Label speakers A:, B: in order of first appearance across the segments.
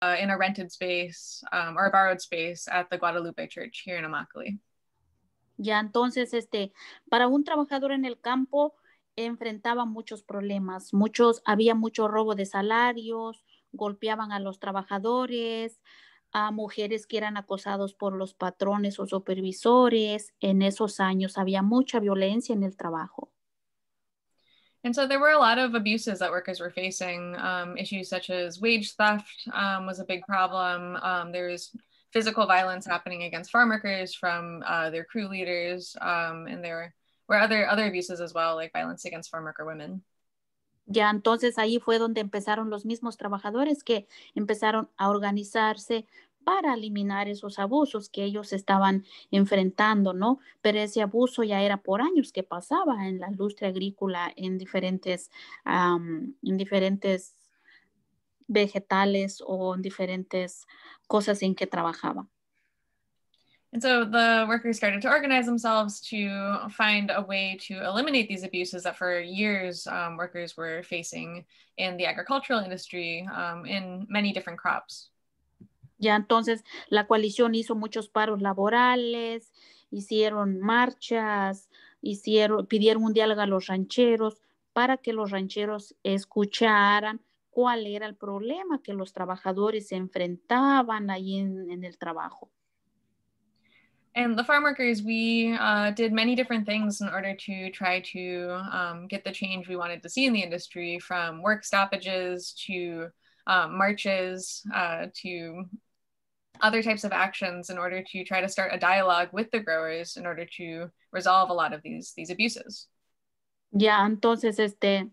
A: en uh, in a rented space um, or borrowed space at Guadalupe Church here in
B: Ya, entonces, este, para un trabajador en el campo enfrentaba muchos problemas, muchos, había mucho robo de salarios, golpeaban a los trabajadores, a mujeres que eran acosados por los patrones o supervisores. En esos años había mucha violencia en el trabajo.
A: And so there were a lot of abuses that workers were facing. Um, issues such as wage theft um, was a big problem. Um, there was physical violence happening against farm workers from uh, their crew leaders, um, and there were other other abuses as well, like violence against farm worker women.
B: Ya entonces ahí fue donde empezaron los mismos trabajadores que empezaron a organizarse para eliminar esos abusos que ellos estaban enfrentando, ¿no? Pero ese abuso ya era por años que pasaba en la industria agrícola, en diferentes, um, en diferentes vegetales o en diferentes cosas en que trabajaba.
A: And so the workers started to organize themselves to find a way to eliminate these abuses that for years um, workers were facing in the agricultural industry um, in many different crops.
B: Ya entonces la coalición hizo muchos paros laborales, hicieron marchas, hicieron, pidieron un diálogo a los rancheros para que los rancheros escucharan cuál era el problema que los trabajadores se enfrentaban allí en, el trabajo. And
A: the farm workers, we uh, did many different things in order to try to um, get the change we wanted to see in the industry, from work stoppages to uh, marches uh, to other types of actions in order to try to start a dialogue with the growers in order to resolve a lot of these, these abuses.
B: yeah, entonces, este,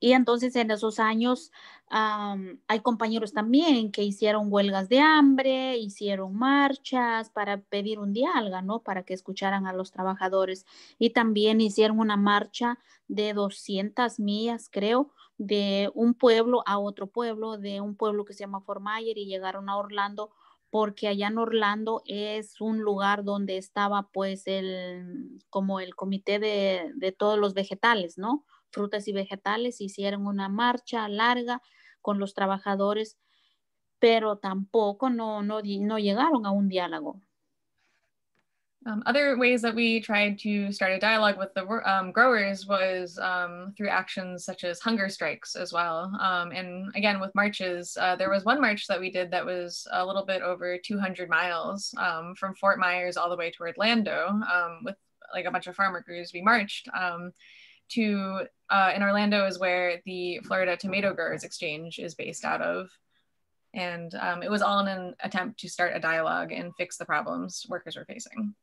B: y entonces en esos años, hay compañeros también que hicieron huelgas de hambre, hicieron marchas para pedir un diálogo, ¿no? Para que escucharan a los trabajadores. Y también hicieron una marcha de 200 millas, creo, de un pueblo a otro pueblo, de un pueblo que se llama Formayer y llegaron a Orlando porque allá en Orlando es un lugar donde estaba pues el, como el comité de, de todos los vegetales, ¿no? frutas y vegetales, hicieron una marcha larga con los trabajadores, pero tampoco no, no, no llegaron a un diálogo. Um, other ways that we tried to start a dialogue with the um, growers was
A: um, through actions such as hunger strikes as well. Um, and again, with marches, uh, there was one march that we did that was a little bit over 200 miles um, from Fort Myers all the way to Orlando um, with like a bunch of farmer crews. We marched to uh, in Orlando is where the Florida Tomato Growers Exchange is based out of. And um, it was all in an attempt to start a dialogue and fix the problems workers were facing.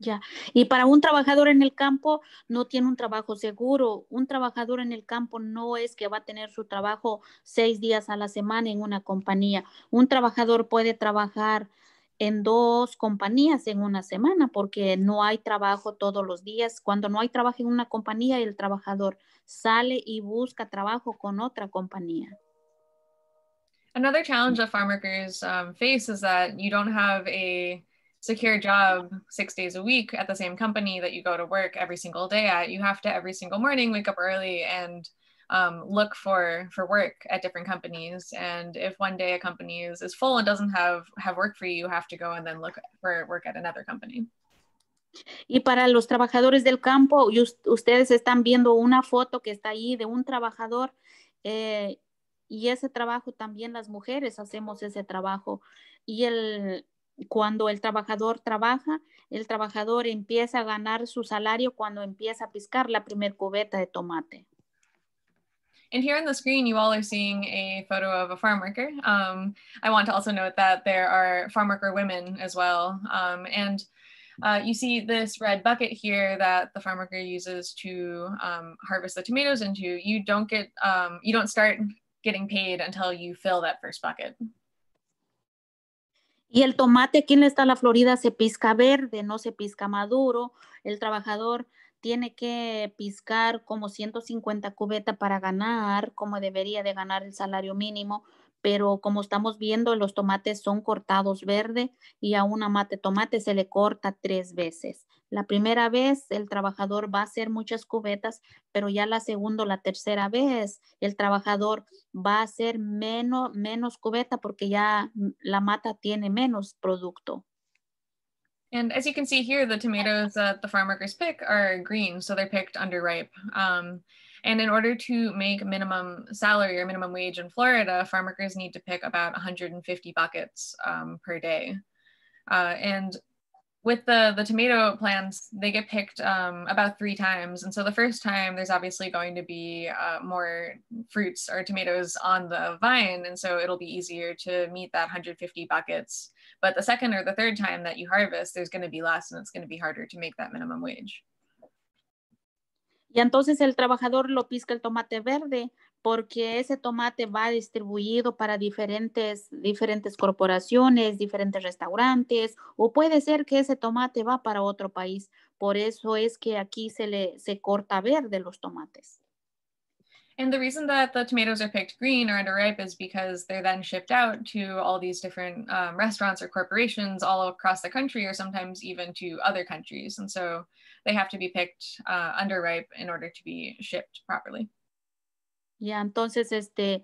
B: Ya, yeah. y para un trabajador en el campo no tiene un trabajo seguro. Un trabajador en el campo no es que va a tener su trabajo seis días a la semana en una compañía. Un trabajador puede trabajar en dos compañías en una semana, porque no hay trabajo todos los días. Cuando no hay trabajo en una compañía, el trabajador sale y busca trabajo con otra compañía.
A: Another challenge that farm workers um, face is that you don't have a secure job six days a week at the same company that you go to work every single day at. You have to every single morning wake up early and Um, look for work at different companies and if one day a company is, full and doesn't have work for you you have to go and then look for work at another company
B: Y para los trabajadores del campo, ustedes están viendo una foto que está ahí de un trabajador eh, y ese trabajo también las mujeres hacemos ese trabajo. Y el, cuando el trabajador trabaja, el trabajador empieza a ganar su salario cuando empieza a piscar la primer cubeta de tomate. And here on the screen, you all are seeing a photo of a farm worker.
A: Um, I want to also note that there are farm worker women as well. Um, and uh, you see this red bucket here that the farm worker uses to um, harvest the tomatoes into. You don't get, um, you don't start getting paid until you fill that first
B: bucket. Y el tomate aquí en esta la Florida se pisca verde, no se pisca maduro. El trabajador tiene que piscar como 150 cubetas para ganar, como debería de ganar el salario mínimo, pero como estamos viendo, los tomates son cortados verde y a una mate tomate se le corta tres veces. La primera vez el trabajador va a hacer muchas cubetas, pero ya la segunda o la tercera vez el trabajador va a hacer menos, menos cubeta porque ya mm, la mata tiene menos producto. And as
A: you can see here, the tomatoes that the farm workers pick are green, so they're picked underripe. Um, and in order to make minimum salary or minimum wage in Florida, farm workers need to pick about 150 buckets um, per day. Uh, and with the, the tomato plants, they get picked um, about three times. And so the first time, there's obviously going to be uh, more fruits or tomatoes on the vine. And so it'll be easier to meet that 150 buckets But the second or the third time that you harvest, there's going to be
B: less and it's going to be harder to make that minimum wage. Y entonces el trabajador lo pizca el tomate verde porque ese tomate va distribuido para diferentes, diferentes corporaciones, diferentes restaurantes, o puede ser que ese tomate va para otro país. Por eso es que aquí se le se corta verde los tomates.
A: And the reason that the tomatoes are picked green or underripe is because they're then shipped out to all these different um, restaurants or corporations all across the country, or sometimes even to other countries. And so they have to be picked uh, underripe in order to be shipped
B: properly. Yeah, entonces este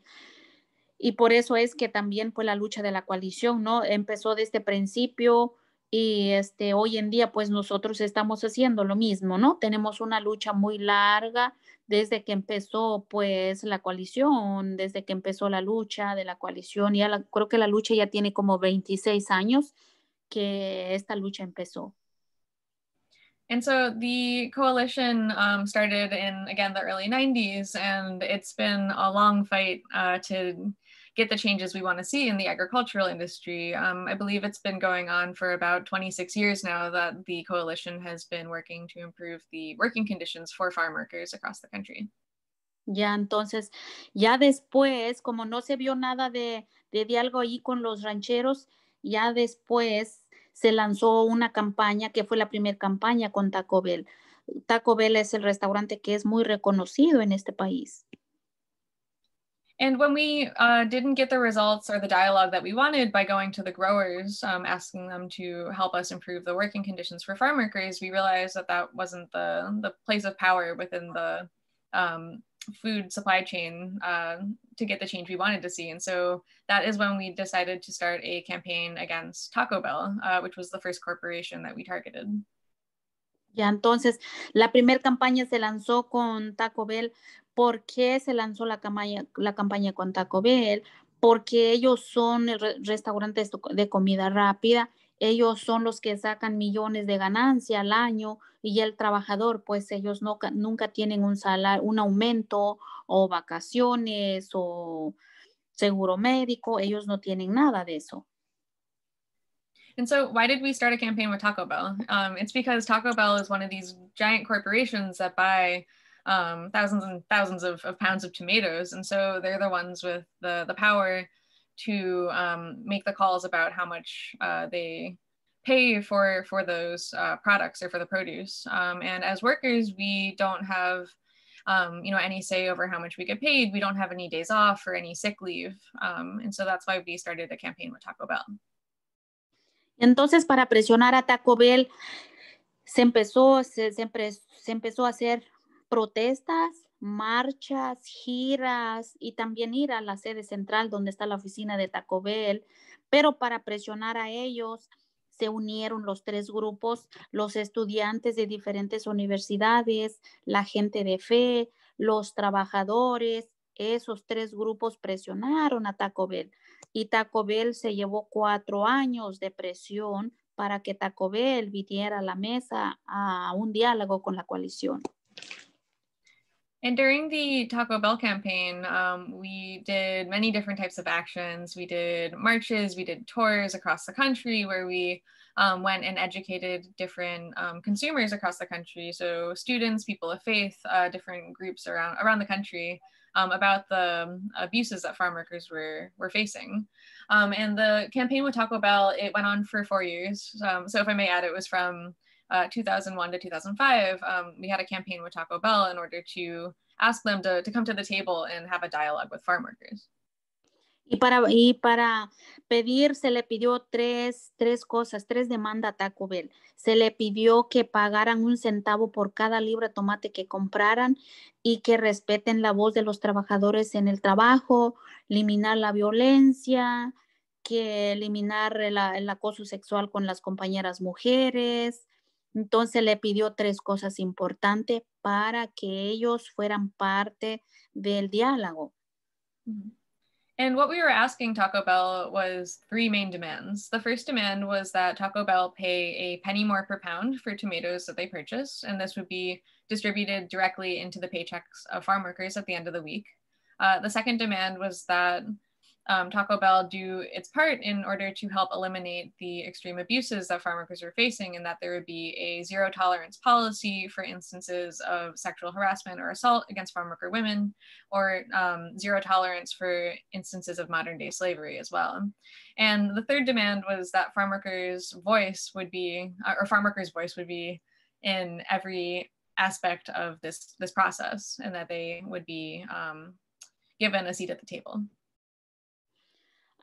B: y por eso es que también fue la lucha de la coalición, ¿no? Empezó desde principio y este, hoy en día pues nosotros estamos haciendo lo mismo, ¿no? Tenemos una lucha muy larga desde que empezó pues la coalición, desde que empezó la lucha de la coalición, ya creo que la lucha ya tiene como 26 años que esta lucha empezó.
A: And so the coalition um, started in, again, the early 90s, and it's been a long fight uh, to get the changes we want to see in the agricultural industry. Um, I believe it's been going on for about 26 years now that the coalition has been working to improve the working conditions for farm workers across the country.
B: Ya entonces, ya después, como no se vio nada de, de diálogo ahí con los rancheros, ya después se lanzó una campaña que fue la primera campaña con Taco Bell. Taco Bell es el restaurante que es muy reconocido en este país.
A: And when we uh, didn't get the results or the dialogue that we wanted by going to the growers, um, asking them to help us improve the working conditions for farm workers, we realized that that wasn't the, the place of power within the um, food supply chain uh, to get the change we wanted to see. And so that is when we decided to start a campaign against Taco Bell, uh, which was the first corporation that we targeted.
B: Ya, entonces, la primera campaña se lanzó con Taco Bell. por qué se lanzó la campaña, la campaña con Taco Bell, porque ellos son restaurantes de comida rápida, ellos son los que sacan millones de ganancia al año y el trabajador, pues ellos nunca tienen un salario, un aumento o vacaciones o seguro médico, ellos no tienen nada de eso.
A: And so, why did we start a campaign with Taco Bell? Um, it's because Taco Bell is one of these giant corporations that buy um, thousands and thousands of, of pounds of tomatoes. And so they're the ones with the, the power to um, make the calls about how much uh, they pay for, for those uh, products or for the produce. Um, and as workers, we don't have um, you know, any say over how much we get paid. We don't have any days off or any sick leave. Um, and so that's why we started a campaign with Taco Bell.
B: Entonces, para presionar a Taco Bell, se empezó, se, se, se empezó a hacer protestas, marchas, giras y también ir a la sede central donde está la oficina de Taco Bell, pero para presionar a ellos se unieron los tres grupos, los estudiantes de diferentes universidades, la gente de fe, los trabajadores, esos tres grupos presionaron a Taco Bell y Taco Bell se llevó cuatro años de presión para que Taco Bell viniera a la mesa a un diálogo con la coalición. And during the
A: Taco Bell campaign, um, we did many different types of actions. We did marches, we did tours across the country where we um, went and educated different um, consumers across the country. So students, people of faith, uh, different groups around, around the country um, about the um, abuses that farm workers were, were facing. Um, and the campaign with Taco Bell, it went on for four years. so if I may add, it was from uh, 2001 to 2005, um, we had a campaign with Taco Bell in order to ask them to, to come to the table and have a dialogue with farm workers.
B: Y para, y para pedir, se le pidió tres, tres cosas, tres demandas a Taco Bell. Se le pidió que pagaran un centavo por cada libra de tomate que compraran y que respeten la voz de los trabajadores en el trabajo, eliminar la violencia, que eliminar el, el acoso sexual con las compañeras mujeres, Entonces le pidió tres cosas importantes para que ellos fueran parte del diálogo.
A: Mm-hmm. And what we were asking Taco Bell was three main demands. The first demand was that Taco Bell pay a penny more per pound for tomatoes that they purchased, and this would be distributed directly into the paychecks of farm workers at the end of the week. Uh, the second demand was that um, Taco Bell do its part in order to help eliminate the extreme abuses that farm workers are facing, and that there would be a zero tolerance policy for instances of sexual harassment or assault against farm worker women, or um, zero tolerance for instances of modern day slavery as well. And the third demand was that farm workers' voice would be, uh, or farm workers' voice would be in every aspect of this this process, and that they would be um, given a seat at the table.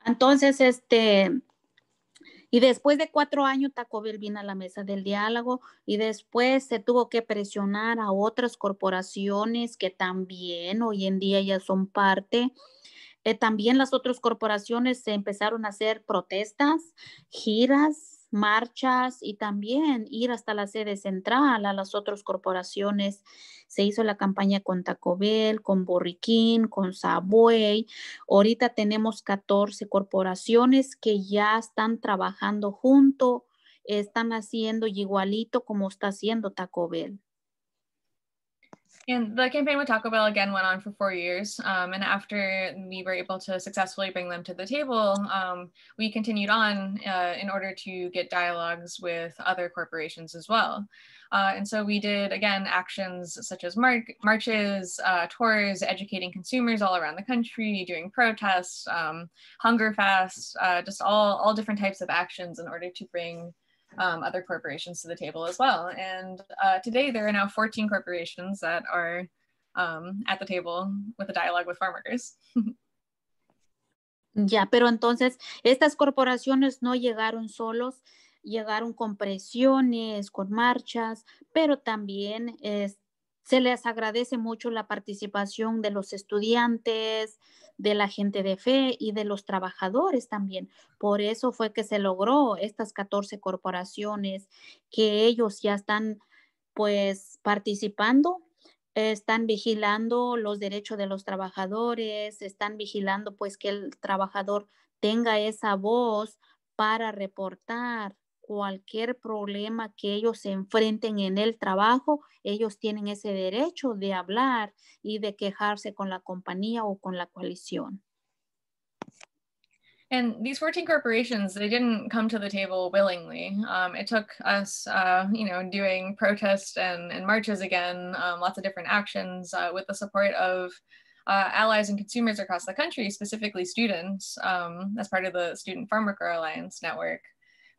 B: Entonces, este, y después de cuatro años, Taco Bell vino a la mesa del diálogo y después se tuvo que presionar a otras corporaciones que también hoy en día ya son parte. Eh, también las otras corporaciones se empezaron a hacer protestas, giras, marchas y también ir hasta la sede central, a las otras corporaciones. Se hizo la campaña con Taco Bell, con Borriquín, con Subway. Ahorita tenemos 14 corporaciones que ya están trabajando junto, están haciendo igualito como está haciendo Taco Bell.
A: And the campaign with Taco Bell again went on for four years. Um, and after we were able to successfully bring them to the table, um, we continued on uh, in order to get dialogues with other corporations as well. Uh, and so we did, again, actions such as mar marches, uh, tours, educating consumers all around the country, doing protests, um, hunger fasts, uh, just all, all different types of actions in order to bring um, other corporations to the table as well. And uh, today there are now 14 corporations that are um, at the table with a dialogue with farm workers.
B: ya, pero entonces estas corporaciones no llegaron solos, llegaron con presiones, con marchas, pero también es, se les agradece mucho la participación de los estudiantes, de la gente de fe y de los trabajadores también. Por eso fue que se logró estas 14 corporaciones que ellos ya están pues participando, están vigilando los derechos de los trabajadores, están vigilando pues que el trabajador tenga esa voz para reportar cualquier problema que ellos se enfrenten en el trabajo, ellos tienen ese derecho de hablar y de quejarse con la compañía o con la coalición.
A: And these 14 corporations, they didn't come to the table willingly. Um, it took us, uh, you know, doing protests and, and marches again, um, lots of different actions uh, with the support of uh, allies and consumers across the country, specifically students, um, as part of the Student Farm Worker Alliance Network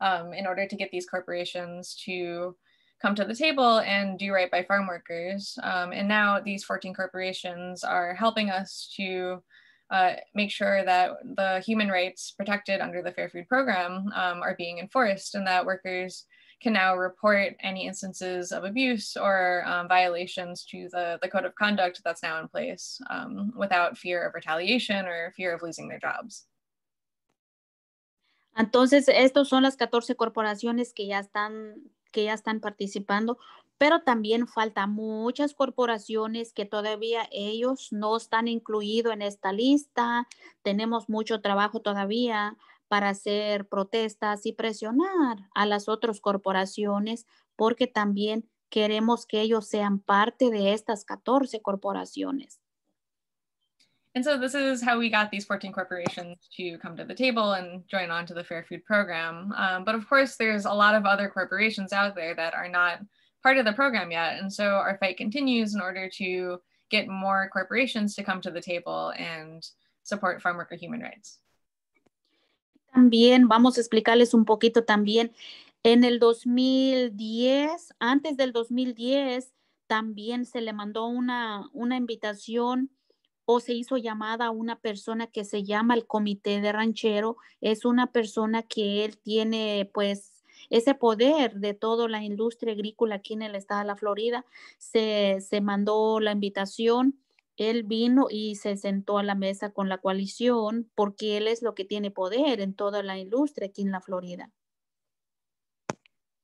A: um, in order to get these corporations to come to the table and do right by farm workers. Um, and now these 14 corporations are helping us to uh, make sure that the human rights protected under the Fair Food Program um, are being enforced and that workers can now report any instances of abuse or um, violations to the, the code of conduct that's now in place um, without fear of retaliation or fear of losing their jobs.
B: Entonces, estas son las 14 corporaciones que ya están, que ya están participando, pero también falta muchas corporaciones que todavía ellos no están incluidos en esta lista. Tenemos mucho trabajo todavía para hacer protestas y presionar a las otras corporaciones porque también queremos que ellos sean parte de estas 14 corporaciones.
A: And so this is how we got these 14 corporations to come to the table and join on to the Fair Food Program. Um, but of course, there's a lot of other corporations out there that are not part of the program yet. And so our fight continues in order to get more corporations to come to the table and support farm worker human rights.
B: También vamos a explicarles un poquito también. En el 2010, antes del 2010, también se le mandó una, una invitación o se hizo llamada a una persona que se llama el comité de ranchero, es una persona que él tiene pues ese poder de toda la industria agrícola aquí en el estado de la Florida, se, se mandó la invitación, él vino y se sentó a la mesa con la coalición porque él es lo que tiene poder en toda la industria aquí en la Florida.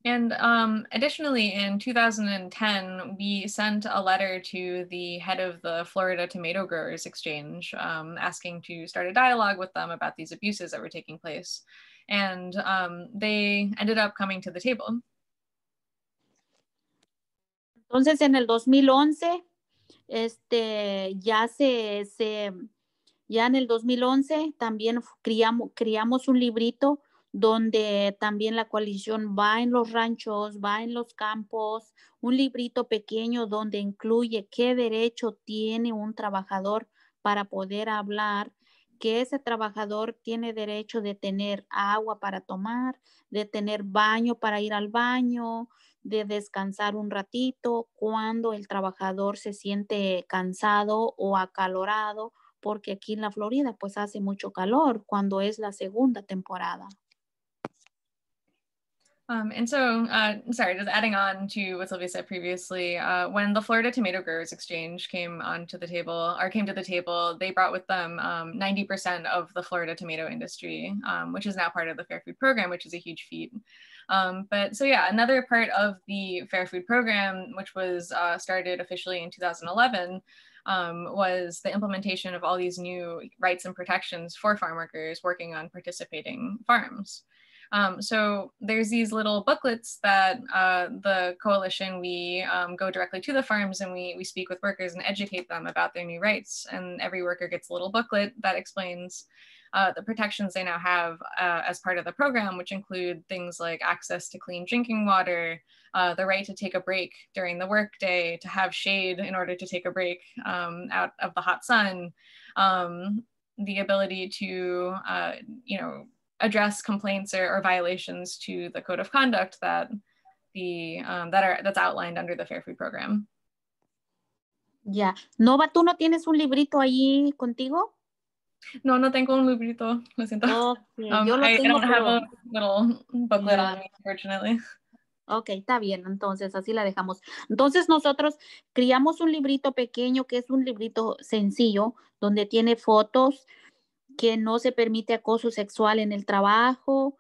B: And um,
A: additionally, in 2010, we sent a letter to the head of the Florida Tomato Growers Exchange um, asking to start a dialogue with them about these abuses that were taking place. And um, they ended up coming to the table.
B: Entonces, en el 2011, este, ya se, se ya en el 2011 también criamos, criamos un librito donde también la coalición va en los ranchos, va en los campos, un librito pequeño donde incluye qué derecho tiene un trabajador para poder hablar, que ese trabajador tiene derecho de tener agua para tomar, de tener baño para ir al baño, de descansar un ratito cuando el trabajador se siente cansado o acalorado, porque aquí en la Florida pues hace mucho calor cuando es la segunda temporada.
A: Um, and so, uh, sorry, just adding on to what Sylvia said previously, uh, when the Florida Tomato Growers Exchange came onto the table, or came to the table, they brought with them 90% um, of the Florida tomato industry, um, which is now part of the Fair Food Program, which is a huge feat. Um, but so yeah, another part of the Fair Food Program, which was uh, started officially in 2011, um, was the implementation of all these new rights and protections for farm workers working on participating farms. Um, so there's these little booklets that uh, the coalition, we um, go directly to the farms and we, we speak with workers and educate them about their new rights. And every worker gets a little booklet that explains uh, the protections they now have uh, as part of the program, which include things like access to clean drinking water, uh, the right to take a break during the workday, to have shade in order to take a break um, out of the hot sun, um, the ability to, uh, you know, address complaints or, or violations to the code of conduct that the um, that are that's outlined under the Fair Food Program.
B: yeah. Nova, ¿tú no tienes un librito ahí contigo? No, no tengo un librito, lo um, Yo lo tengo, don't pero... have a little booklet on me, unfortunately. Ok, está bien, entonces así la dejamos. Entonces nosotros criamos un librito pequeño que es un librito sencillo donde tiene fotos, que no se permite acoso sexual en el trabajo,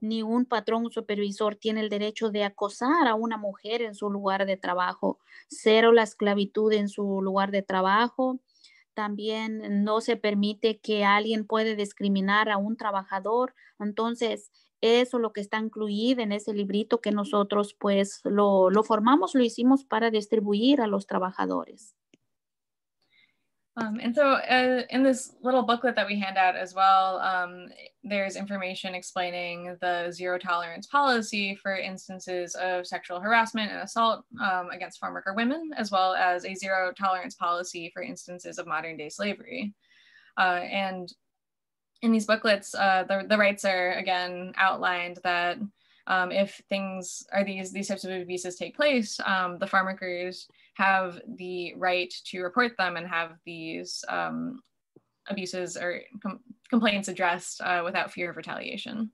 B: ni un patrón o supervisor tiene el derecho de acosar a una mujer en su lugar de trabajo, cero la esclavitud en su lugar de trabajo, también no se permite que alguien puede discriminar a un trabajador. Entonces, eso lo que está incluido en ese librito que nosotros pues lo formamos, lo hicimos para distribuir a los trabajadores.
A: Um, and so uh, in this little booklet that we hand out as well, um, there's information explaining the zero tolerance policy for instances of sexual harassment and assault um, against farm worker women, as well as a zero tolerance policy for instances of modern day slavery. Uh, and in these booklets, uh, the, the rights are again outlined that um, if things are these, these types of abuses take place, um, the farm workers have the right to report them and have these um, abuses or complaints addressed uh, without fear
B: of retaliation.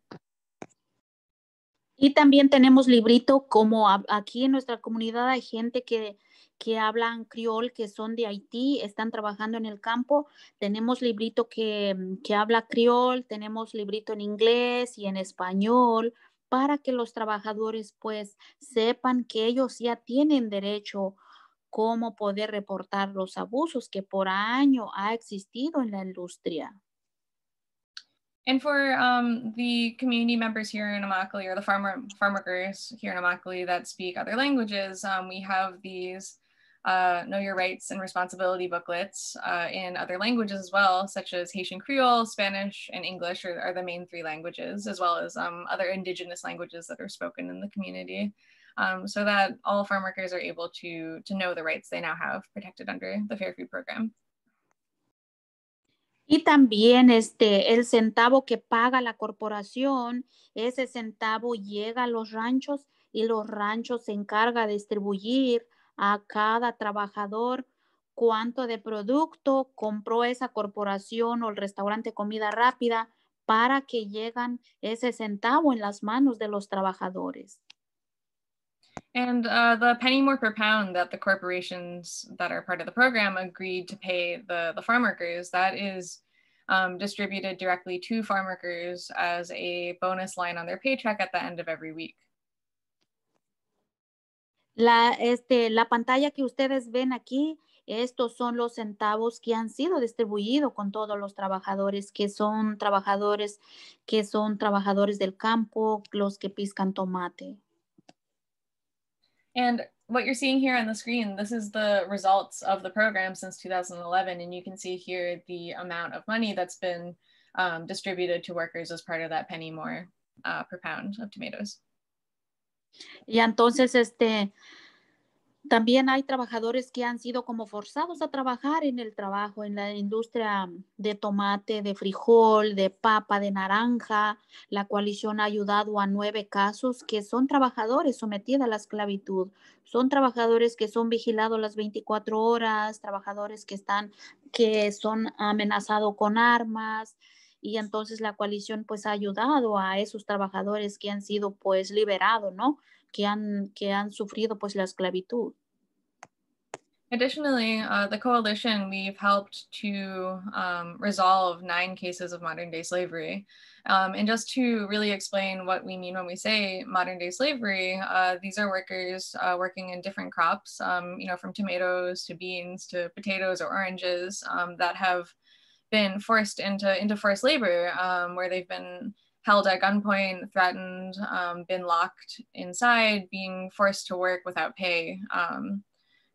B: Y también tenemos librito como aquí en nuestra comunidad hay gente que, que hablan criol, que son de Haití, están trabajando en el campo. Tenemos librito que, que habla criol, tenemos librito en inglés y en español para que los trabajadores pues sepan que ellos ya tienen derecho cómo poder reportar los abusos que por año ha existido en la industria.
A: And for um, the community members here in Immokalee or the farm, farm workers here in Immokalee that speak other languages, um, we have these uh, Know Your Rights and Responsibility booklets uh, in other languages as well, such as Haitian Creole, Spanish, and English are, are the main three languages, as well as um, other indigenous languages that are spoken in the community. Um, so that all farm workers are able to, know the rights they now have protected under the Fair Food Program.
B: Y también este, el centavo que paga la corporación, ese centavo llega a los ranchos y los ranchos se encarga de distribuir a cada trabajador cuánto de producto compró esa corporación o el restaurante comida rápida para que llegan ese centavo en las manos de los trabajadores.
A: And uh, the penny more per pound that the corporations that are part of the program agreed to pay the, the farm workers, that is um, distributed directly to farm workers as a bonus line on their paycheck at the end of every week.
B: La, este, la pantalla que ustedes ven aquí, estos son los centavos que han sido distribuidos con todos los trabajadores, que son trabajadores, que son trabajadores del campo, los que piscan tomate.
A: And what you're seeing here on the screen, this is the results of the program since 2011. And you can see here the amount of money that's been um, distributed to workers as part of that penny more uh, per pound of tomatoes.
B: Y entonces, este, También hay trabajadores que han sido como forzados a trabajar en el trabajo, en la industria de tomate, de frijol, de papa, de naranja. La coalición ha ayudado a nueve casos que son trabajadores sometidos a la esclavitud. Son trabajadores que son vigilados las 24 horas, trabajadores que están, que son amenazados con armas. Y entonces la coalición pues ha ayudado a esos trabajadores que han sido pues liberados, ¿no? que han, que han sufrido pues la esclavitud.
A: Additionally, uh, the coalition, we've helped to um, resolve nine cases of modern day slavery. Um, and just to really explain what we mean when we say modern day slavery, uh, these are workers uh, working in different crops, um, you know, from tomatoes to beans to potatoes or oranges um, that have been forced into, into forced labor, um, where they've been held at gunpoint, threatened, um, been locked inside, being forced to work without pay. Um,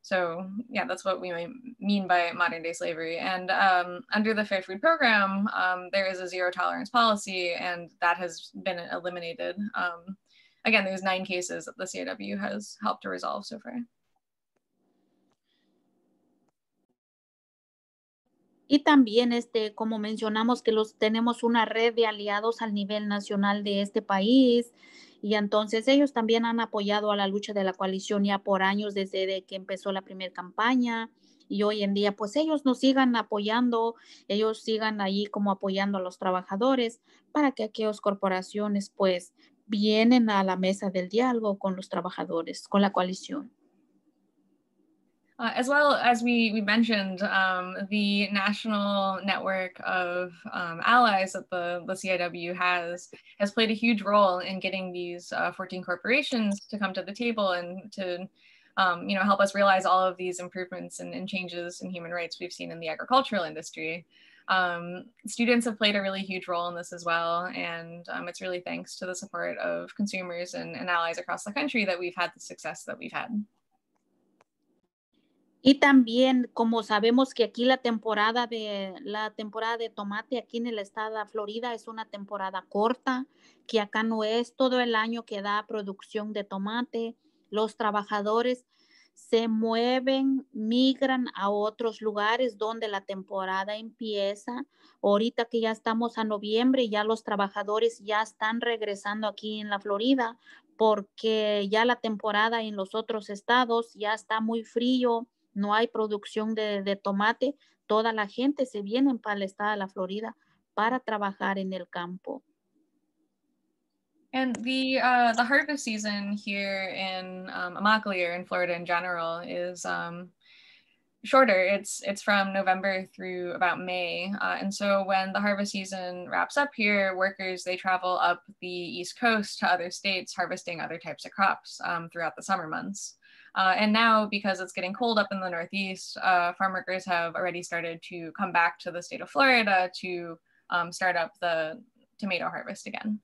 A: so yeah, that's what we mean by modern day slavery. And um, under the Fair Food Program, um, there is a zero tolerance policy, and that has been eliminated. Um, again, there's nine cases that the CAW has helped to resolve so far.
B: Y también, este, como mencionamos, que los, tenemos una red de aliados al nivel nacional de este país. Y entonces ellos también han apoyado a la lucha de la coalición ya por años desde que empezó la primera campaña y hoy en día, pues ellos nos sigan apoyando, ellos sigan ahí como apoyando a los trabajadores para que aquellas corporaciones pues vienen a la mesa del diálogo con los trabajadores, con la coalición.
A: Uh, as well as we, we mentioned, um, the national network of um, allies that the, the CIW has has played a huge role in getting these uh, 14 corporations to come to the table and to um, you know, help us realize all of these improvements and, and, changes in human rights we've seen in the agricultural industry. Um, students have played a really huge role in this as well, and um, it's really thanks to the support of consumers and, and allies across the country that we've had the success that we've had.
B: Y también, como sabemos que aquí la temporada de la temporada de tomate aquí en el estado de Florida es una temporada corta, que acá no es todo el año que da producción de tomate. Los trabajadores se mueven, migran a otros lugares donde la temporada empieza. Ahorita que ya estamos a noviembre, ya los trabajadores ya están regresando aquí en la Florida porque ya la temporada en los otros estados ya está muy frío no hay producción de, de tomate, toda la gente se viene para el estado de la Florida para trabajar en el campo.
A: And the uh, the harvest season here in um, Immokalee or in Florida in general is um, shorter. It's it's from November through about May, uh, and so when the harvest season wraps up here, workers they travel up the East Coast to other states harvesting other types of crops um, throughout the summer months. Uh, and now, because it's getting cold up in the Northeast, uh, farm workers have already started to come back to the state of Florida to um, start up the tomato harvest
B: again.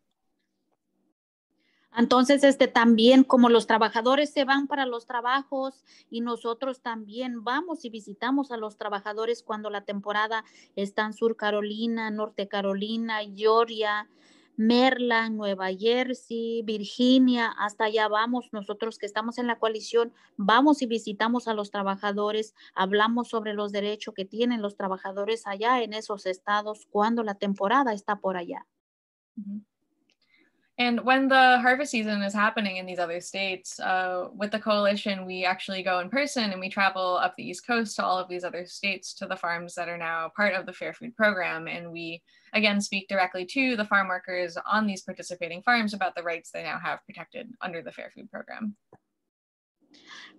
B: Entonces, este también como los trabajadores se van para los trabajos y nosotros también vamos y visitamos a los trabajadores cuando la temporada está en Sur Carolina, Norte Carolina, Georgia, Merla, Nueva Jersey, Virginia, hasta allá vamos, nosotros que estamos en la coalición, vamos y visitamos a los trabajadores, hablamos sobre los derechos que tienen los trabajadores allá en esos estados cuando la temporada está por allá.
A: And when the harvest season is happening in these other states, uh, with the coalition, we actually go in person and we travel up the East Coast to all of these other states to the farms that are now part of the Fair Food Program. And we again speak directly to the farm workers on these participating farms about the rights they now have protected under the Fair Food Program.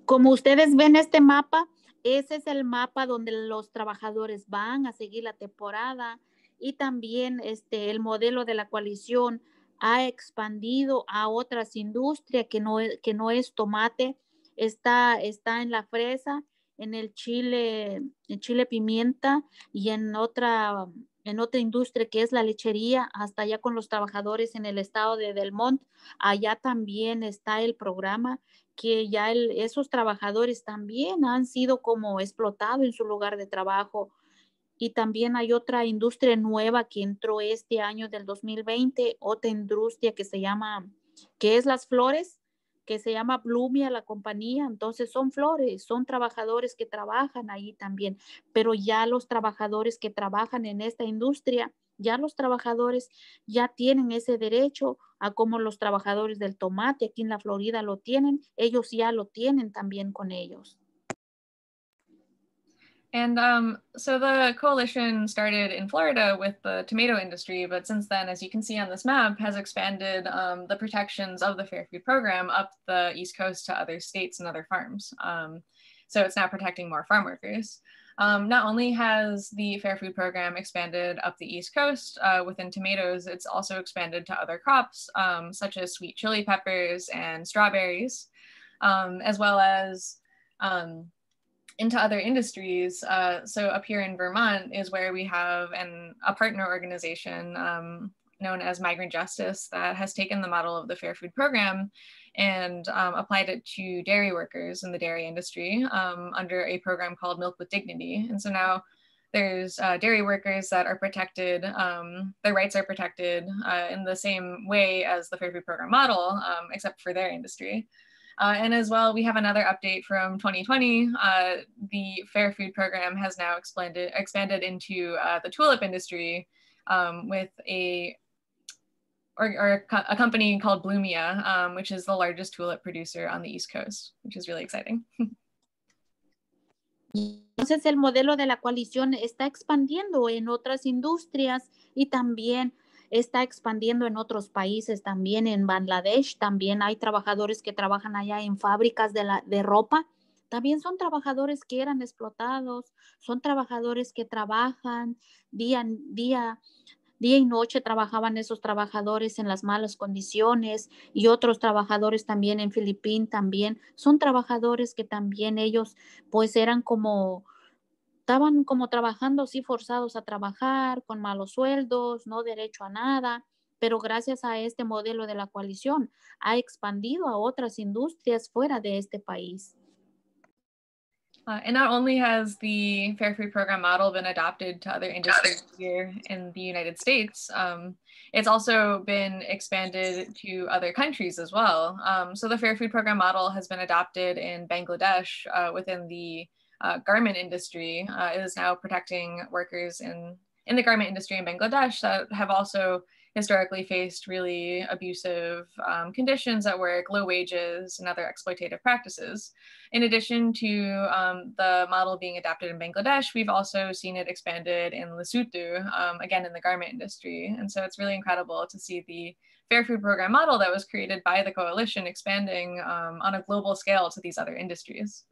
B: Como ustedes ven este mapa, ese es el mapa donde los trabajadores van a seguir la temporada y también este, el modelo de la coalición. ha expandido a otras industrias que no, e, que no es tomate, está, está en la fresa, en el chile, en chile pimienta y en otra, en otra industria que es la lechería, hasta allá con los trabajadores en el estado de Del Allá también está el programa que ya esos trabajadores también han sido como explotados en su lugar de trabajo y también hay otra industria nueva que entró este año del 2020, otra industria que se llama, que es las flores, que se llama Blumia la compañía, entonces son flores, son trabajadores que trabajan ahí también, pero ya los trabajadores que trabajan en esta industria, ya los trabajadores ya tienen ese derecho a como los trabajadores del tomate aquí en la Florida lo tienen, ellos ya lo tienen también con ellos. And um, so
A: the coalition started in Florida with the tomato industry, but since then, as you can see on this map, has expanded um, the protections of the Fair Food Program up the East Coast to other states and other farms. Um, so it's now protecting more farm workers. Um, not only has the Fair Food Program expanded up the East Coast uh, within tomatoes, it's also expanded to other crops um, such as sweet chili peppers and strawberries, um, as well as um, into other industries. Uh, so up here in Vermont is where we have an, a partner organization um, known as Migrant Justice that has taken the model of the Fair Food Program and um, applied it to dairy workers in the dairy industry um, under a program called Milk with Dignity. And so now there's uh, dairy workers that are protected, um, their rights are protected uh, in the same way as the Fair Food Program model, um, except for their industry. Uh, and as well, we have another update from 2020. Uh, the Fair Food Program has now expanded, expanded into uh, the tulip industry um, with a or, or, a company called Bloomia, um, which is the largest tulip producer on the East Coast, which is really exciting.
B: Entonces el modelo de la coalición está expandiendo en otras industrias y también está expandiendo en otros países también, en Bangladesh también hay trabajadores que trabajan allá en fábricas de, la, de ropa, también son trabajadores que eran explotados, son trabajadores que trabajan día, día, día y noche trabajaban esos trabajadores en las malas condiciones y otros trabajadores también en Filipinas también, son trabajadores que también ellos pues eran como estaban como trabajando, sí, forzados a trabajar, con malos sueldos, no derecho a nada, pero gracias a este modelo de la coalición ha expandido a otras industrias fuera de este país.
A: Uh, and not only has the Fair Food Program model been adopted to other industries here in the United States, um, it's also been expanded to other countries as well. Um, so the Fair Food Program model has been adopted in Bangladesh uh, within the uh, garment industry uh, is now protecting workers in, in the garment industry in Bangladesh that have also historically faced really abusive um, conditions at work, low wages, and other exploitative practices. In addition to um, the model being adapted in Bangladesh, we've also seen it expanded in Lesotho, um, again in the garment industry. And so it's really incredible to see the Fair Food Program model that was created by the coalition expanding um, on a global scale to
B: these other industries.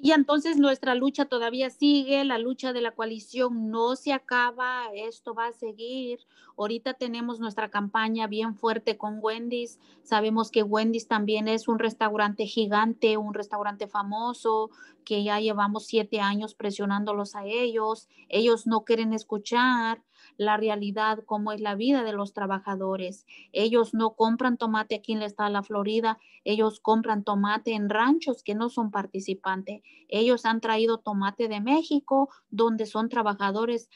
B: Y entonces nuestra lucha todavía sigue, la lucha de la coalición no se acaba, esto va a seguir. Ahorita tenemos nuestra campaña bien fuerte con Wendy's. Sabemos que Wendy's también es un restaurante gigante, un restaurante famoso, que ya llevamos siete años presionándolos a ellos. Ellos no quieren escuchar la realidad, cómo es la vida de los trabajadores. Ellos no compran tomate aquí en la Florida, ellos compran tomate en ranchos que no son participantes. Ellos han traído tomate de México, donde son trabajadores,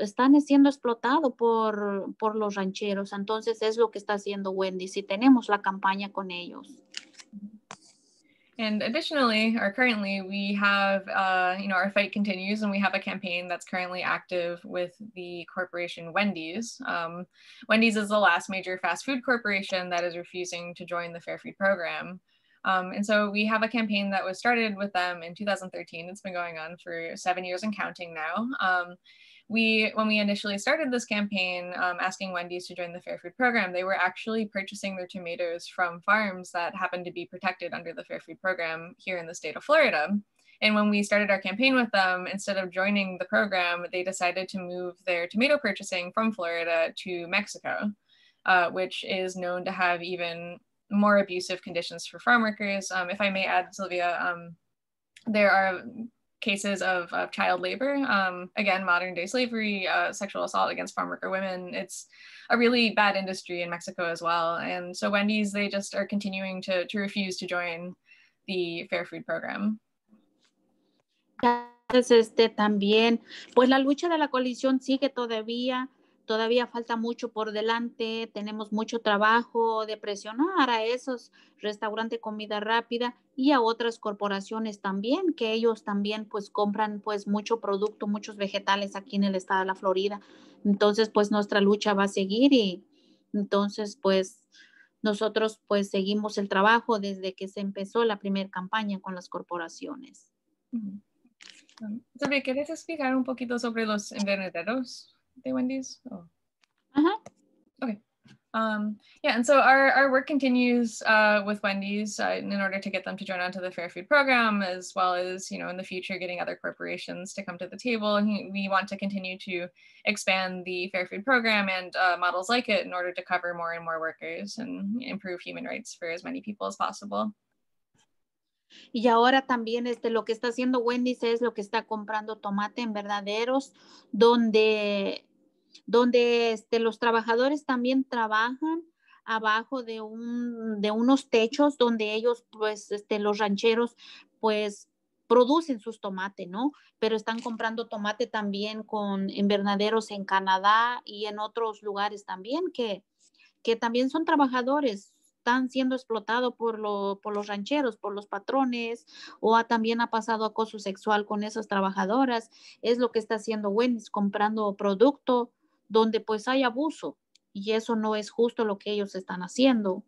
B: están siendo explotados por, por los rancheros. Entonces es lo que está haciendo Wendy, si tenemos la campaña con ellos. And
A: additionally, or currently, we have, uh, you know, our fight continues and we have a campaign that's currently active with the corporation Wendy's. Um, Wendy's is the last major fast food corporation that is refusing to join the Fair Food program. Um, and so we have a campaign that was started with them in 2013. It's been going on for seven years and counting now. Um, we when we initially started this campaign um, asking wendy's to join the fair food program they were actually purchasing their tomatoes from farms that happened to be protected under the fair food program here in the state of florida and when we started our campaign with them instead of joining the program they decided to move their tomato purchasing from florida to mexico uh, which is known to have even more abusive conditions for farm workers um, if i may add sylvia um, there are cases of, of child labor. Um, again, modern day slavery, uh, sexual assault against farm worker women. It's a really bad industry in Mexico as well. And so Wendy's, they just are continuing to, to refuse to join the Fair Food Program.
B: Este, también, pues la lucha de la coalición sigue todavía. todavía falta mucho por delante, tenemos mucho trabajo de presionar a esos restaurantes comida rápida y a otras corporaciones también, que ellos también pues compran pues mucho producto, muchos vegetales aquí en el estado de la Florida. Entonces pues nuestra lucha va a seguir y entonces pues nosotros pues seguimos el trabajo desde que se empezó la primera campaña con las corporaciones. Sabía, explicar un poquito sobre los invernaderos? they Wendy's? Oh. Uh-huh.
A: Okay. Um, yeah, and so our, our work continues uh, with Wendy's uh, in order to get them to join onto the Fair Food Program, as well as, you know, in the future, getting other corporations to come to the table. And we want to continue to expand the Fair Food Program and uh, models like it in order to cover more and more workers and improve human rights for as many people as possible.
B: Y ahora también este, lo que está haciendo Wendy es lo que está comprando tomate en verdaderos, donde, donde este, los trabajadores también trabajan abajo de, de unos techos donde ellos, pues, este, los rancheros, pues producen sus tomates, ¿no? Pero están comprando tomate también con invernaderos en Canadá y en otros lugares también que, que también son trabajadores, están siendo explotados por, por los rancheros, por los patrones, o también ha pasado acoso sexual con esas trabajadoras. Es lo que está haciendo Wendy's, comprando producto donde pues hay abuso y eso no es justo lo que ellos están haciendo.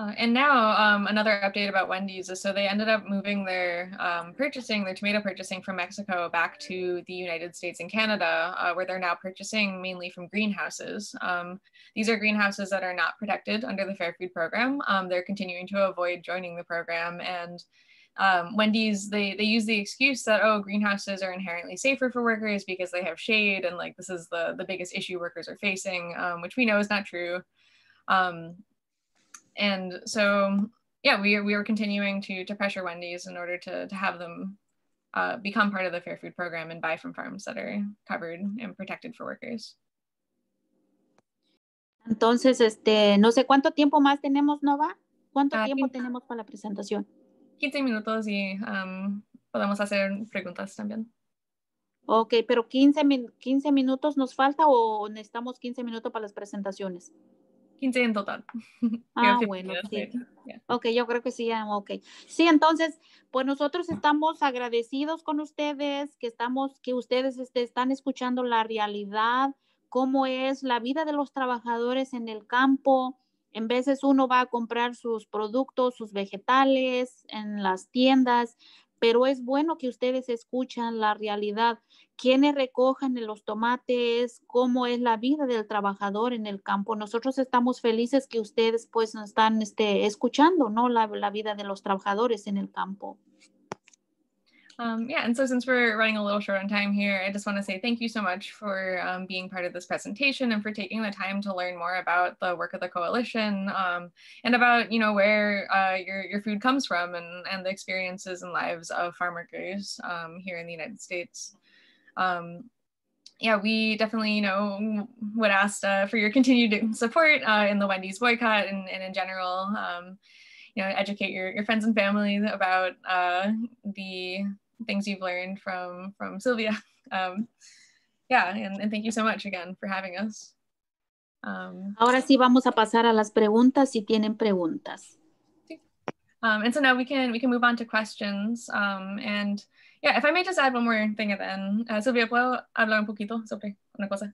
B: Uh,
A: and now um, another update about Wendy's is so they ended up moving their um, purchasing, their tomato purchasing from Mexico back to the United States and Canada, uh, where they're now purchasing mainly from greenhouses. Um, these are greenhouses that are not protected under the Fair Food Program. Um, they're continuing to avoid joining the program and um, Wendy's, they, they use the excuse that, oh, greenhouses are inherently safer for workers because they have shade and like this is the, the biggest issue workers are facing, um, which we know is not true. Um, and so yeah, we are we are continuing to to pressure Wendy's in order to to have them uh, become part of the fair food program and buy from farms that are covered and protected for workers.
B: Entonces, este, no sé cuánto tiempo más tenemos, Nova. ¿Cuánto uh, tiempo 15, tenemos para la presentación?
A: 15 minutos y um, podemos hacer preguntas también.
B: Ok, pero 15, 15 minutos nos falta o necesitamos 15 minutos para las presentaciones? 15 en total. Ah, bueno, sí. Ok, yo creo que sí, ok. Sí, entonces, pues nosotros ah. estamos agradecidos con ustedes, que estamos, que ustedes este, están escuchando la realidad, cómo es la vida de los trabajadores en el campo. En veces uno va a comprar sus productos, sus vegetales en las tiendas, pero es bueno que ustedes escuchan la realidad, quiénes recojan los tomates, cómo es la vida del trabajador en el campo. Nosotros estamos felices que ustedes pues están este, escuchando, ¿no? la vida de los trabajadores en el campo.
A: Um, yeah, and so since we're running a little short on time here, I just want to say thank you so much for um, being part of this presentation and for taking the time to learn more about the work of the coalition um, and about you know where uh, your your food comes from and and the experiences and lives of farm workers um, here in the United States um, yeah, we definitely, you know, would ask uh, for your continued support uh, in the Wendy's boycott and, and in general, um, you know, educate your, your friends and family about uh, the things you've learned from from Sylvia. Um, yeah, and, and, thank you so much again
B: for having us. Um, Ahora sí vamos a pasar a las preguntas si tienen preguntas.
A: Um, and so now we can we can move on to questions. Um, and yeah, if I may just add one more thing at the end. Uh, ¿puedo hablar un poquito sobre una cosa?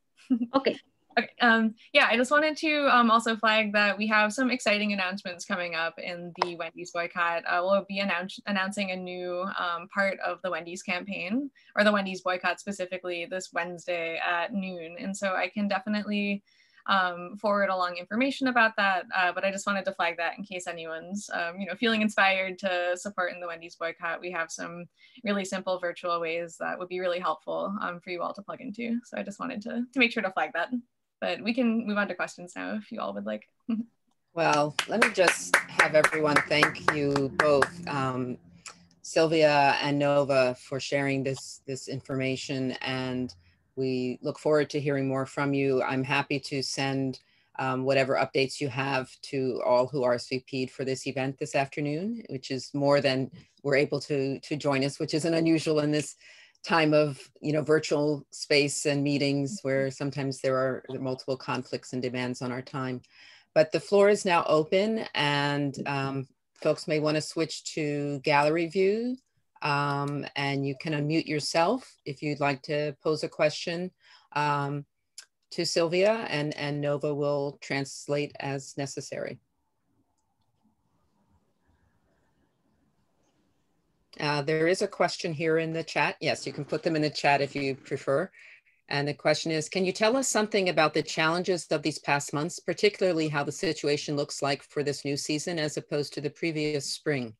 A: okay. Okay, um, yeah, I just wanted to um, also flag that we have some exciting announcements coming up in the Wendy's boycott. Uh, we'll be announcing a new um, part of the Wendy's campaign, or the Wendy's boycott specifically, this Wednesday at noon. And so I can definitely um, forward along information about that, uh, but I just wanted to flag that in case anyone's um, you know, feeling inspired to support in the Wendy's boycott. We have some really simple virtual ways that would be really helpful um, for you all to plug into. So I just wanted to, to make sure to flag that. But we can move on to questions now if you all would like. well, let me
C: just have everyone thank you both. Um, Sylvia and Nova for sharing this, this information and we look forward to hearing more from you. I'm happy to send um, whatever updates you have to all who RSVP'd for this event this afternoon, which is more than we're able to, to join us, which isn't unusual in this time of you know virtual space and meetings mm-hmm. where sometimes there are multiple conflicts and demands on our time but the floor is now open and mm-hmm. um, folks may want to switch to gallery view um, and you can unmute yourself if you'd like to pose a question um, to Sylvia and, and Nova will translate as necessary. Uh, there is a question here in the chat. Yes, you can put them in the chat if you prefer. And the question is, can you tell us something about the challenges of these past months, particularly how the situation looks like for this new season as opposed to the previous spring?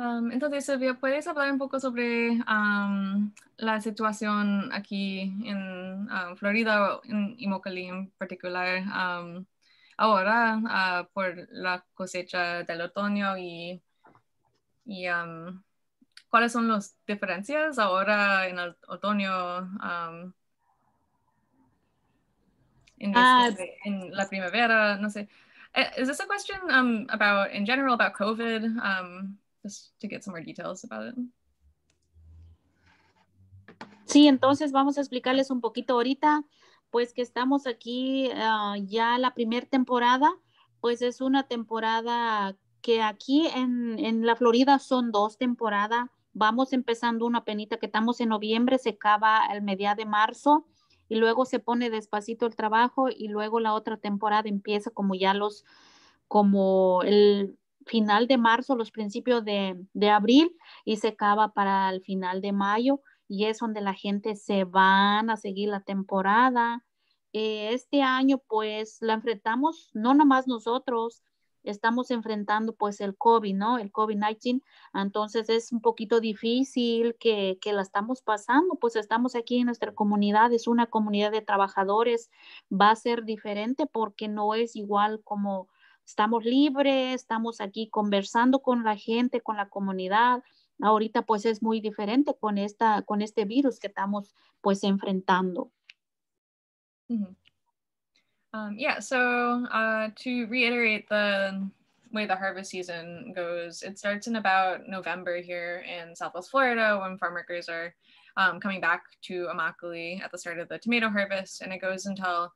A: Um, entonces, Silvia, ¿puedes hablar un poco sobre um, la situación aquí en um, Florida en Immokalee en particular? Um, ahora ah, por la cosecha del otoño y, y cuáles son las diferencias ahora en el otoño ah, este, en, la primavera, no sé. ¿Es eh, this a question um, about, in general, about COVID? Um, just to get some more details about it.
B: Sí, entonces vamos a explicarles un poquito ahorita pues que estamos aquí ah, ya la primera temporada, pues es una temporada que aquí en, la Florida son dos temporadas. Vamos empezando una penita que estamos en noviembre, se acaba el mediado de marzo y luego se pone despacito el trabajo y luego la otra temporada empieza como ya los, como el final de marzo, los principios de, de abril y se acaba para el final de mayo y es donde la gente se van a seguir la temporada. Eh, este año pues la enfrentamos, no nomás nosotros, estamos enfrentando pues el COVID, ¿no? El COVID-19, entonces es un poquito difícil que, que, la estamos pasando, pues estamos aquí en nuestra comunidad, es una comunidad de trabajadores, va a ser diferente porque no es igual como estamos libres, estamos aquí conversando con la gente, con la comunidad, Ahorita pues es muy diferente con, esta, con este virus que estamos pues enfrentando. Mm -hmm.
A: um, yeah, so uh, to reiterate the way the harvest season goes, it starts in about November here in Southwest Florida when farm workers are um, coming back to Immokalee at the start of the tomato harvest, and it goes until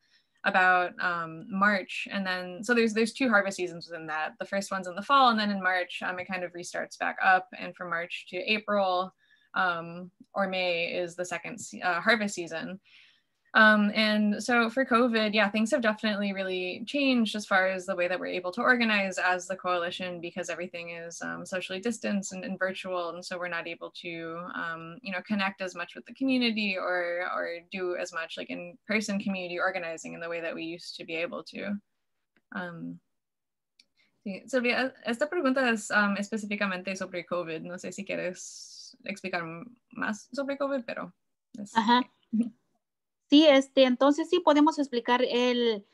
A: about um, March, and then so there's there's two harvest seasons within that. The first one's in the fall, and then in March um, it kind of restarts back up. And from March to April um, or May is the second uh, harvest season. Um, and so for COVID, yeah, things have definitely really changed as far as the way that we're able to organize as the coalition because everything is um, socially distanced and, and, virtual. And so we're not able to, um, you know, connect as much with the community or, or do as much like in person community organizing in the way that we used to be able to. Um, Silvia, esta pregunta es um, específicamente sobre COVID. No sé si quieres explicar más sobre COVID, pero... Es... Ajá.
B: Sí, este, entonces sí podemos explicar el,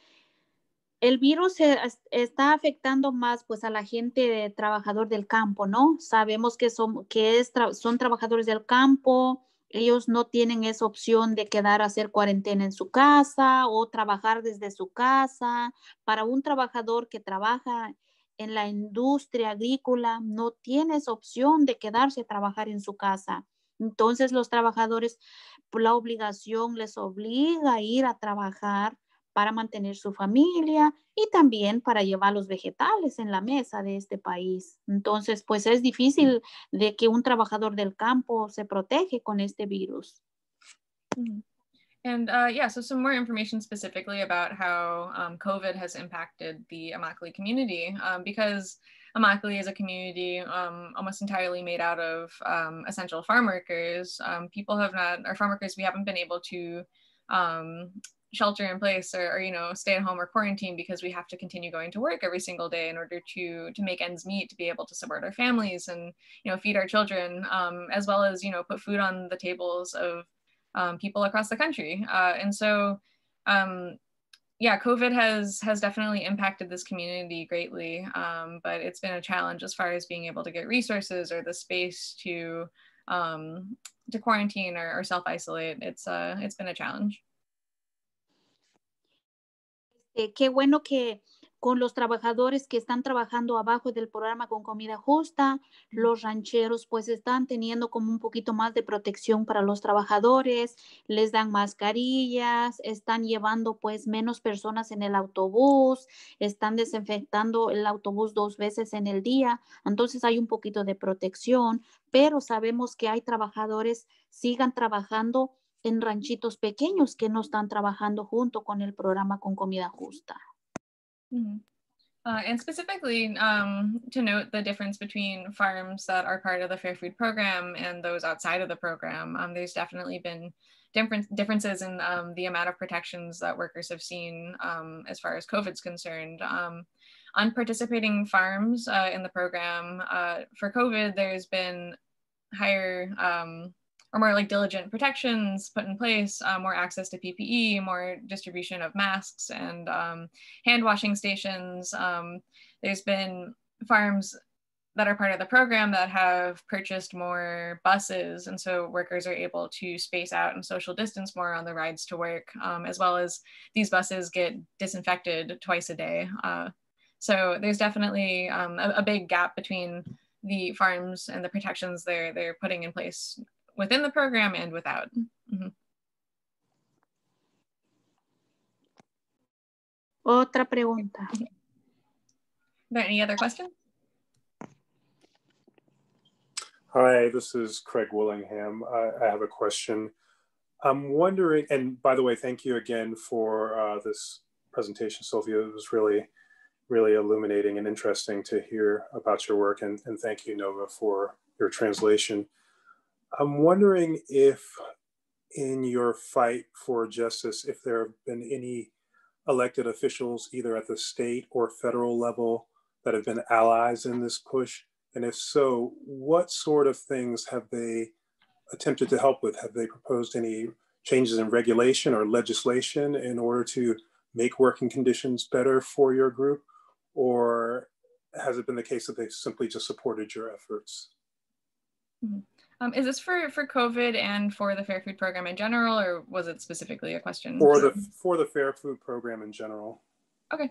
B: virus eh, está afectando más pues a la gente trabajador del campo, ¿no? Sabemos que son, que son trabajadores del campo, ellos no tienen esa opción de quedar a hacer cuarentena en su casa o trabajar desde su casa. Para un trabajador que trabaja en la industria agrícola, no tiene esa opción de quedarse a trabajar en su casa. Entonces los trabajadores, la obligación les obliga a ir a trabajar para mantener su familia y también para llevar los vegetales en la mesa de este país. Entonces, pues es difícil de que un trabajador del campo se protege con este virus.
A: Mm-hmm. And uh, yeah, so some more information specifically about how um, COVID has impacted the Immokalee community um, because Immokalee is a community um, almost entirely made out of um, essential farm workers. Um, people have not, our farm workers, we haven't been able to um, shelter in place or, or, you know, stay at home or quarantine because we have to continue going to work every single day in order to to make ends meet, to be able to support our families and, you know, feed our children, um, as well as, you know, put food on the tables of um, people across the country. Uh, and so um, yeah, COVID has has definitely impacted this community greatly, um, but it's been a challenge as far as being able to get resources or the space to um, to
B: quarantine or, or self isolate. It's uh, it's been a challenge. Eh, qué bueno que con los trabajadores que están trabajando abajo del programa con comida justa, los rancheros pues están teniendo como un poquito más de protección para los trabajadores, les dan mascarillas, están llevando pues menos personas en el autobús, están desinfectando el autobús dos veces en el día, entonces hay un poquito de protección, pero sabemos que hay trabajadores sigan trabajando en ranchitos pequeños que no están trabajando junto con el programa con comida justa. Mm-hmm.
A: Uh, and specifically um, to note the difference between farms that are part of the Fair Food Program and those outside of the program. Um, there's definitely been difference, differences in um, the amount of protections that workers have seen um, as far as COVID's concerned. Um, on participating farms uh, in the program, uh, for COVID, there's been higher um, or more like diligent protections put in place, uh, more access to PPE, more distribution of masks and um, hand washing stations. Um, there's been farms that are part of the program that have purchased more buses. And so workers are able to space out and social distance more on the rides to work, um, as well as these buses get disinfected twice a day. Uh, so there's definitely um, a, a big gap between the farms and the protections they're they're putting in place within the program and without. Mm
B: -hmm. Otra pregunta. There any other questions?
C: Hi, this is Craig Willingham. I, I, have a question. I'm wondering, and by the way, thank you again for uh, this presentation, Sylvia. It was really, really illuminating and interesting to hear about your work. And, and thank you, Nova, for your translation. I'm wondering if, in your fight for justice, if there have been any elected officials, either at the state or federal level, that have been allies in this push? And if so, what sort of things have they attempted to help with? Have they proposed any changes in regulation or legislation in order to make working conditions better for your group? Or has it been the case that they've simply just supported your efforts?
A: Mm -hmm. Um, is this for for COVID and for the Fair Food Program in general, or was it specifically a question for
C: the for the Fair Food Program in general?
A: Okay.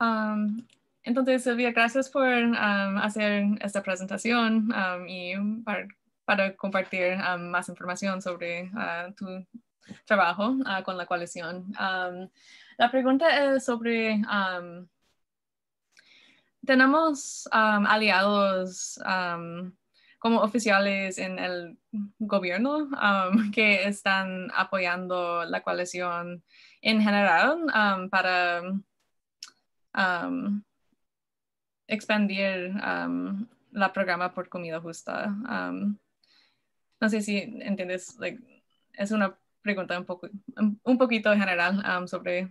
A: Um, entonces, Silvia, gracias por um, hacer esta presentación um, y para, para compartir um, más información sobre uh, tu trabajo uh, con la coalición. Um, la pregunta es sobre tenemos aliados como oficiales en el gobierno um, que están apoyando la coalición en general um, para um, expandir la programa por comida justa. no sé si entiendes, es una pregunta un, poco, un poquito general sobre...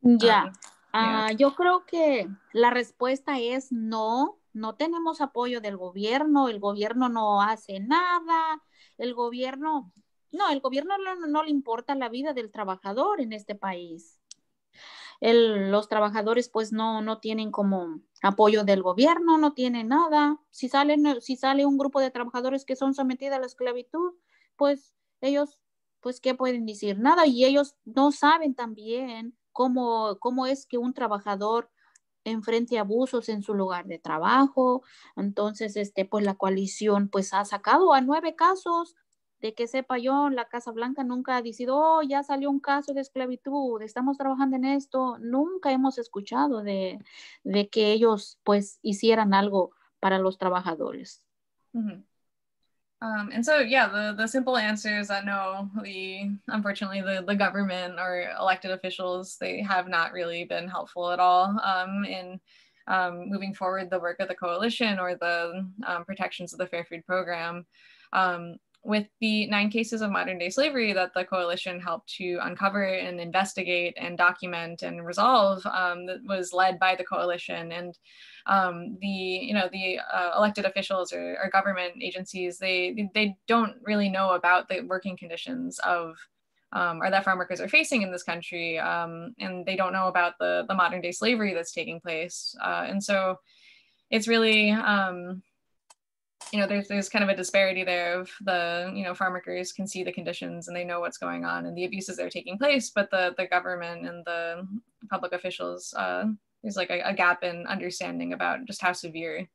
B: Ya, ah, yo creo que la respuesta es no no tenemos apoyo del gobierno, el gobierno no hace nada, el gobierno, no, el gobierno no, le importa la vida del trabajador en este país. los trabajadores pues no, no tienen como apoyo del gobierno, no tienen nada. Si, si sale un grupo de trabajadores que son sometidos a la esclavitud, pues ellos, pues qué pueden decir, nada. Y ellos no saben también cómo, cómo es que un trabajador enfrente abusos en su lugar de trabajo. Entonces, este, pues la coalición pues ha sacado a nueve casos. De que sepa yo, la Casa Blanca nunca ha decidido, oh, ya salió un caso de esclavitud, estamos trabajando en esto. Nunca hemos escuchado de, de que ellos pues hicieran algo para los trabajadores.
A: Um, and so, yeah, the, the simple answer is that no, the unfortunately the, the government or elected officials they have not really been helpful at all um, in um, moving forward the work of the coalition or the um, protections of the Fair Food Program. Um, with the nine cases of modern day slavery that the coalition helped to uncover and investigate and document and resolve um, that was led by the coalition and um, the you know the uh, elected officials or, or, government agencies they they don't really know about the working conditions of um, or that farm workers are facing in this country um, and they don't know about the the modern day slavery that's taking place uh, and so it's really um, you know there's there's kind of a disparity there of the you know farm workers can see the conditions and they know what's going on and the abuses that are taking place but the the government and the public officials uh, there's like a, a gap in understanding about just how severe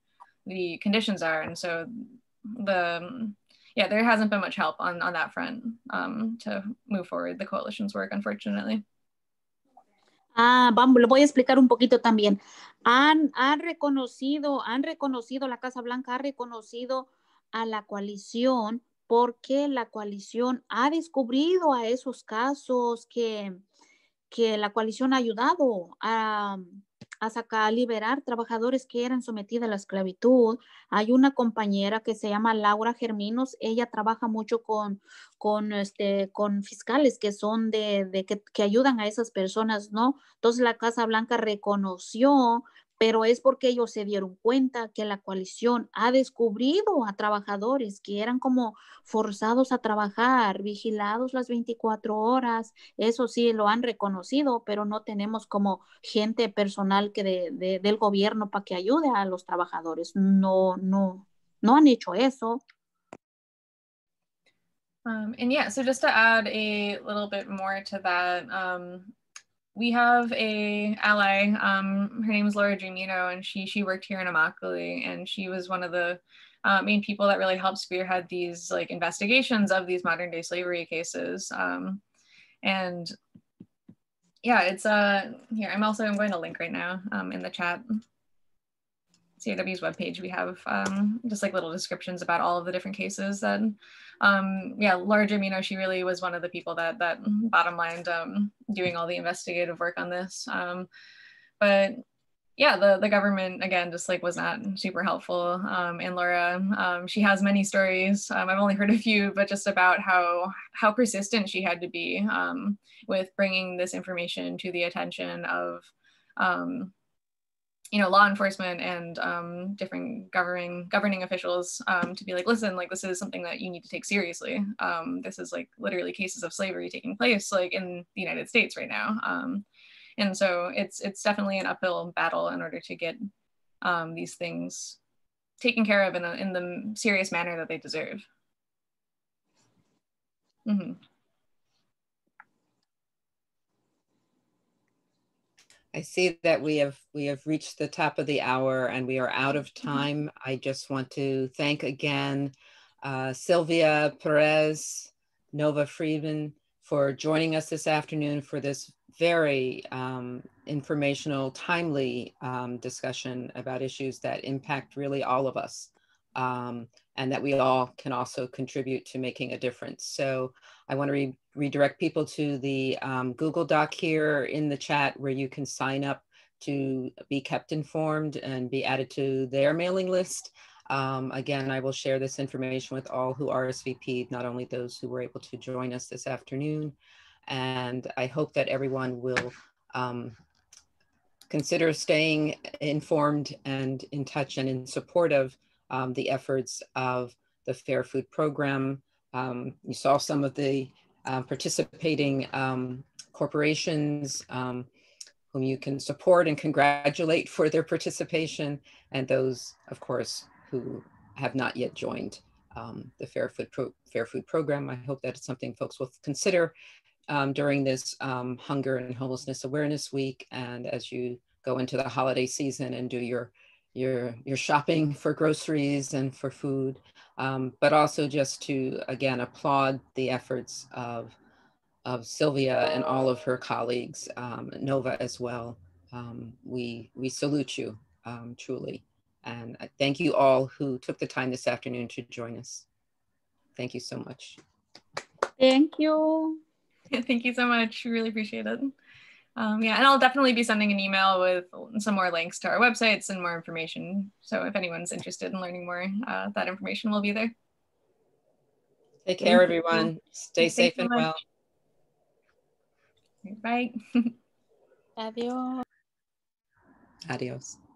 A: the conditions are and so the yeah there hasn't been much help on on that front um, to move forward the coalition's work unfortunately
B: Ah, vamos, lo voy a explicar un poquito también. Han, han reconocido, han reconocido, la Casa Blanca ha reconocido a la coalición porque la coalición ha descubrido a esos casos que, que la coalición ha ayudado a, a liberar trabajadores que eran sometidos a la esclavitud. Hay una compañera que se llama Laura Germinos, ella trabaja mucho con, con, este, con fiscales que son de, que, que, ayudan a esas personas, ¿no? Entonces la Casa Blanca reconoció pero es porque ellos se dieron cuenta que la coalición ha descubrido a trabajadores que eran como forzados a trabajar, vigilados las 24 horas, eso sí lo han reconocido, pero no tenemos como gente personal que del gobierno para que ayude a los trabajadores. No, no, no han hecho eso.
A: Um, and yeah, so just to add a little bit more to that, um, we have a ally. Um, her name is Laura Dreamino, and she she worked here in Immokalee, and she was one of the uh, main people that really helped spearhead these like investigations of these modern day slavery cases. Um, and yeah, it's uh here. I'm also I'm going to link right now um, in the chat. CAW's webpage, we have um, just like little descriptions about all of the different cases that, um, yeah, Laura Germino, she really was one of the people that that bottom lined um, doing all the investigative work on this. Um, but yeah, the, the government again just like was not super helpful. Um, and Laura, um, she has many stories. Um, I've only heard a few, but just about how how persistent she had to be um, with bringing this information to the attention of um, you know law enforcement and um, different governing governing officials um, to be like listen like this is something that you need to take seriously um, this is like literally cases of slavery taking place like in the united states right now um, and so it's it's definitely an uphill battle in order to get um, these things taken care of in, a, in the serious manner that they deserve mm-hmm.
C: I see that we have we have reached the top of the hour and we are out of mm-hmm. time. I just want to thank again uh, Sylvia Perez, Nova Friedman for joining us this afternoon for this very um, informational, timely um, discussion about issues that impact really all of us. Um, and that we all can also contribute to making a difference. So I want to re redirect people to the um, Google Doc here in the chat where you can sign up to be kept informed and be added to their mailing list. Um, again, I will share this information with all who RSVP'd, not only those who were able to join us this afternoon. And I hope that everyone will um, consider staying informed and in touch and in support of um, the efforts of the Fair Food Program. Um, you saw some of the uh, participating um, corporations um, whom you can support and congratulate for their participation, and those, of course, who have not yet joined um, the Fair Food, Pro Fair Food Program. I hope that it's something folks will consider during this Hunger and Homelessness Awareness Week, and as you go into the holiday season and do your you're shopping for groceries and for food, um, but also just to again applaud the efforts of of Sylvia and all of her colleagues, um, Nova as well. Um, we we salute you um, truly, and thank you all who took the time this afternoon to join us. Thank you so much.
A: Thank you. thank you so much. Really appreciate it. Um, yeah, and I'll definitely be sending an email with some more links to our websites and more information. So if anyone's interested in learning more, uh, that information will be there. Take care, everyone.
C: Stay, safe and well.
B: Bye. Adios.
C: Adios.